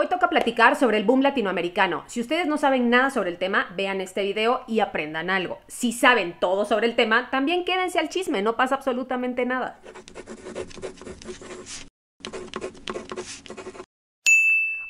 Hoy toca platicar sobre el boom latinoamericano. Si ustedes no saben nada sobre el tema, vean este video y aprendan algo. Si saben todo sobre el tema, también quédense al chisme, no pasa absolutamente nada.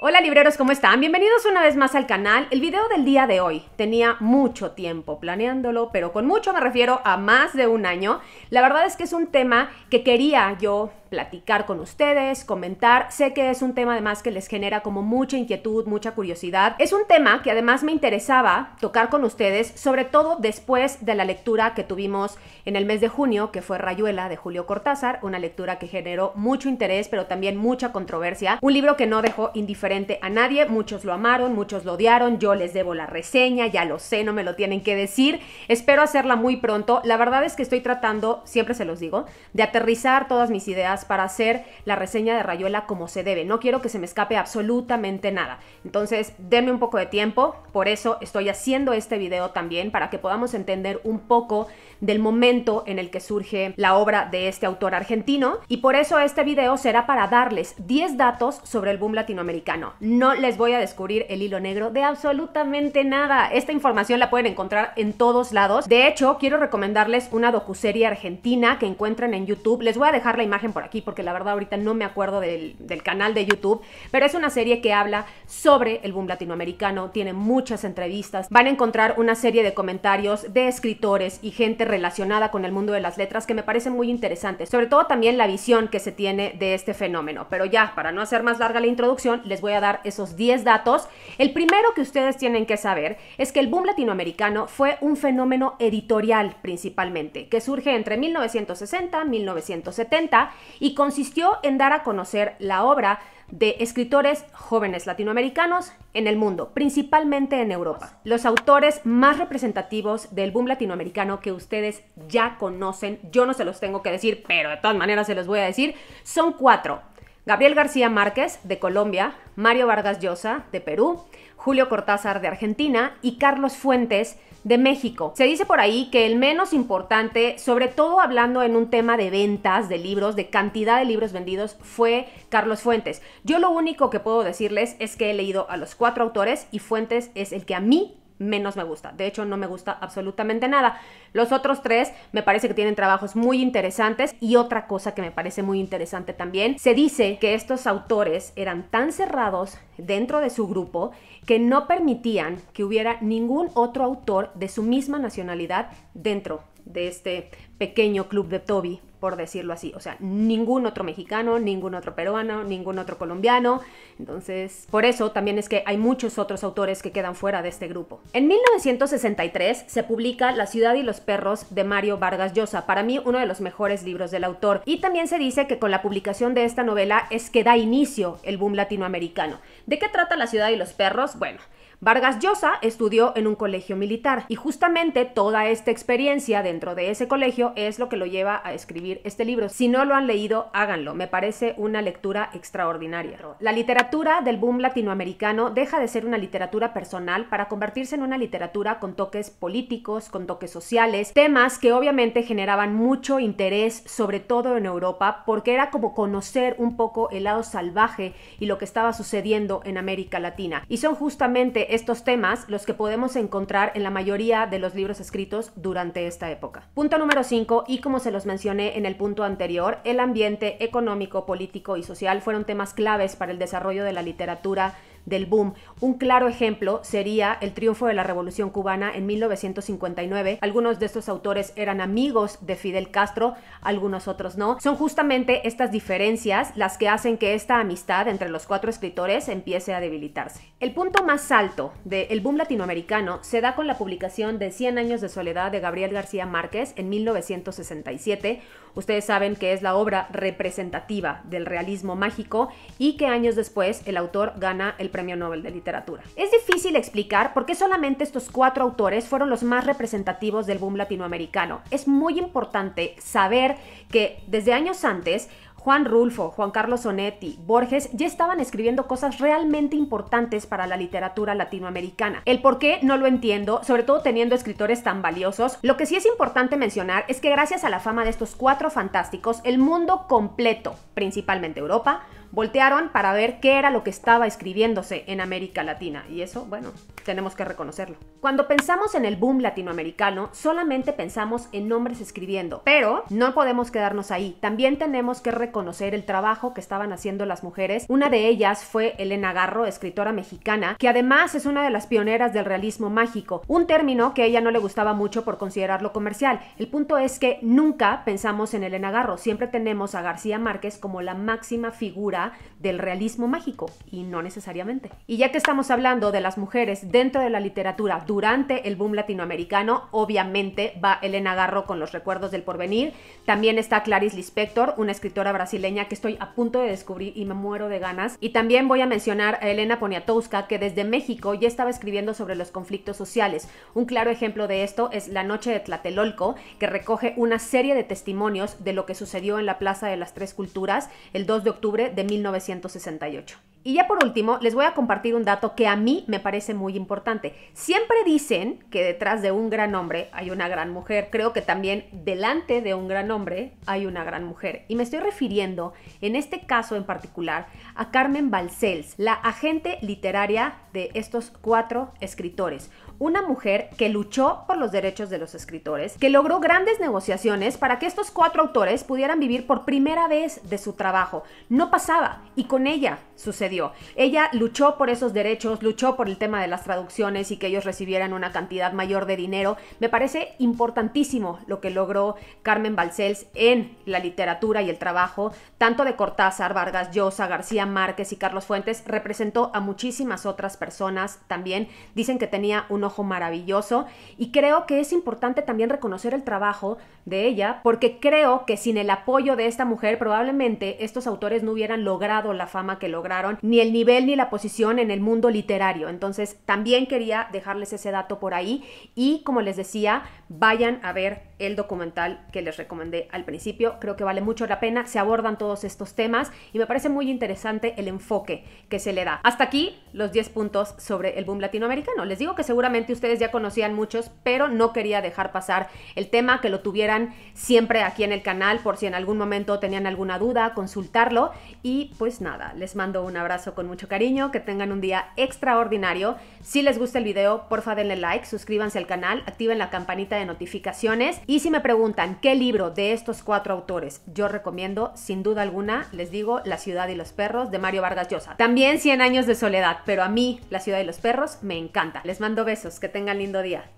Hola libreros, ¿cómo están? Bienvenidos una vez más al canal. El video del día de hoy tenía mucho tiempo planeándolo, pero con mucho me refiero a más de un año. La verdad es que es un tema que quería yo platicar con ustedes, comentar. Sé que es un tema además que les genera como mucha inquietud, mucha curiosidad. Es un tema que además me interesaba tocar con ustedes, sobre todo después de la lectura que tuvimos en el mes de junio, que fue Rayuela de Julio Cortázar, una lectura que generó mucho interés, pero también mucha controversia. Un libro que no dejó indiferente a nadie, muchos lo amaron, muchos lo odiaron, yo les debo la reseña, ya lo sé, no me lo tienen que decir. Espero hacerla muy pronto. La verdad es que estoy tratando, siempre se los digo, de aterrizar todas mis ideas para hacer la reseña de Rayuela como se debe. No quiero que se me escape absolutamente nada. Entonces, denme un poco de tiempo. Por eso estoy haciendo este video también, para que podamos entender un poco del momento en el que surge la obra de este autor argentino. Y por eso este video será para darles 10 datos sobre el boom latinoamericano. No les voy a descubrir el hilo negro de absolutamente nada. Esta información la pueden encontrar en todos lados. De hecho, quiero recomendarles una docuserie argentina que encuentran en YouTube. Les voy a dejar la imagen por aquí porque la verdad ahorita no me acuerdo del, canal de YouTube, pero es una serie que habla sobre el boom latinoamericano, tiene muchas entrevistas, van a encontrar una serie de comentarios de escritores y gente relacionada con el mundo de las letras que me parecen muy interesantes, sobre todo también la visión que se tiene de este fenómeno. Pero ya, para no hacer más larga la introducción, les voy a dar esos 10 datos. El primero que ustedes tienen que saber es que el boom latinoamericano fue un fenómeno editorial principalmente, que surge entre 1960 y 1970 y consistió en dar a conocer la obra de escritores jóvenes latinoamericanos en el mundo, principalmente en Europa. Los autores más representativos del boom latinoamericano que ustedes ya conocen, yo no se los tengo que decir, pero de todas maneras se los voy a decir, son cuatro. Gabriel García Márquez, de Colombia, Mario Vargas Llosa, de Perú, Julio Cortázar, de Argentina, y Carlos Fuentes, de México. Se dice por ahí que el menos importante, sobre todo hablando en un tema de ventas de libros, de cantidad de libros vendidos, fue Carlos Fuentes. Yo lo único que puedo decirles es que he leído a los cuatro autores y Fuentes es el que a mí menos me gusta. De hecho, no me gusta absolutamente nada. Los otros tres me parece que tienen trabajos muy interesantes y otra cosa que me parece muy interesante también, se dice que estos autores eran tan cerrados dentro de su grupo que no permitían que hubiera ningún otro autor de su misma nacionalidad dentro de este pequeño club de Toby por decirlo así. O sea, ningún otro mexicano, ningún otro peruano, ningún otro colombiano. Entonces, por eso también es que hay muchos otros autores que quedan fuera de este grupo. En 1963 se publica La ciudad y los perros de Mario Vargas Llosa, para mí uno de los mejores libros del autor. Y también se dice que con la publicación de esta novela es que da inicio el boom latinoamericano. ¿De qué trata La ciudad y los perros? Bueno, Vargas Llosa estudió en un colegio militar y justamente toda esta experiencia dentro de ese colegio es lo que lo lleva a escribir este libro. Si no lo han leído, háganlo. Me parece una lectura extraordinaria. La literatura del boom latinoamericano deja de ser una literatura personal para convertirse en una literatura con toques políticos, con toques sociales, temas que obviamente generaban mucho interés, sobre todo en Europa, porque era como conocer un poco el lado salvaje y lo que estaba sucediendo en América Latina. Y son justamente estos temas los que podemos encontrar en la mayoría de los libros escritos durante esta época. Punto número 5, y como se los mencioné en el punto anterior, el ambiente económico, político y social fueron temas claves para el desarrollo de la literatura del boom. Un claro ejemplo sería el triunfo de la Revolución cubana en 1959. Algunos de estos autores eran amigos de Fidel Castro, algunos otros no. Son justamente estas diferencias las que hacen que esta amistad entre los cuatro escritores empiece a debilitarse. El punto más alto del boom latinoamericano se da con la publicación de 100 años de soledad de Gabriel García Márquez en 1967. Ustedes saben que es la obra representativa del realismo mágico y que años después el autor gana el Premio Nobel de Literatura. Es difícil explicar por qué solamente estos cuatro autores fueron los más representativos del boom latinoamericano. Es muy importante saber que desde años antes Juan Rulfo, Juan Carlos Sonetti, Borges ya estaban escribiendo cosas realmente importantes para la literatura latinoamericana. El por qué no lo entiendo, sobre todo teniendo escritores tan valiosos. Lo que sí es importante mencionar es que gracias a la fama de estos cuatro fantásticos, el mundo completo, principalmente Europa, voltearon para ver qué era lo que estaba escribiéndose en América Latina. Y eso, bueno, tenemos que reconocerlo. Cuando pensamos en el boom latinoamericano, solamente pensamos en hombres escribiendo, pero no podemos quedarnos ahí. También tenemos que reconocer el trabajo que estaban haciendo las mujeres. Una de ellas fue Elena Garro, escritora mexicana, que además es una de las pioneras del realismo mágico, un término que a ella no le gustaba mucho por considerarlo comercial. El punto es que nunca pensamos en Elena Garro, siempre tenemos a García Márquez como la máxima figura del realismo mágico y no necesariamente. Y ya que estamos hablando de las mujeres dentro de la literatura durante el boom latinoamericano, obviamente va Elena Garro con los recuerdos del porvenir. También está Clarice Lispector, una escritora brasileña que estoy a punto de descubrir y me muero de ganas. Y también voy a mencionar a Elena Poniatowska, que desde México ya estaba escribiendo sobre los conflictos sociales. Un claro ejemplo de esto es La Noche de Tlatelolco, que recoge una serie de testimonios de lo que sucedió en la Plaza de las Tres Culturas el 2 de octubre de 1968. Y ya por último, les voy a compartir un dato que a mí me parece muy importante. Siempre dicen que detrás de un gran hombre hay una gran mujer. Creo que también delante de un gran hombre hay una gran mujer. Y me estoy refiriendo, en este caso en particular, a Carmen Balcells, la agente literaria de estos cuatro escritores una mujer que luchó por los derechos de los escritores, que logró grandes negociaciones para que estos cuatro autores pudieran vivir por primera vez de su trabajo. No pasaba y con ella sucedió ella luchó por esos derechos, luchó por el tema de las traducciones y que ellos recibieran una cantidad mayor de dinero. Me parece importantísimo lo que logró Carmen Balcells en la literatura y el trabajo, tanto de Cortázar, Vargas Llosa, García Márquez y Carlos Fuentes, representó a muchísimas otras personas también. Dicen que tenía un ojo maravilloso y creo que es importante también reconocer el trabajo de ella porque creo que sin el apoyo de esta mujer probablemente estos autores no hubieran logrado la fama que lograron ni el nivel ni la posición en el mundo literario. Entonces, también quería dejarles ese dato por ahí y, como les decía, vayan a ver el documental que les recomendé al principio. Creo que vale mucho la pena, se abordan todos estos temas y me parece muy interesante el enfoque que se le da. Hasta aquí los 10 puntos sobre el boom latinoamericano. Les digo que seguramente ustedes ya conocían muchos, pero no quería dejar pasar el tema, que lo tuvieran siempre aquí en el canal por si en algún momento tenían alguna duda, consultarlo. Y pues nada, les mando un abrazo con mucho cariño, que tengan un día extraordinario. Si les gusta el video, porfa denle like, suscríbanse al canal, activen la campanita de notificaciones y si me preguntan qué libro de estos cuatro autores yo recomiendo, sin duda alguna, les digo La ciudad y los perros de Mario Vargas Llosa. También 100 años de soledad, pero a mí La ciudad y los perros me encanta. Les mando besos, que tengan lindo día.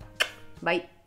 Bye.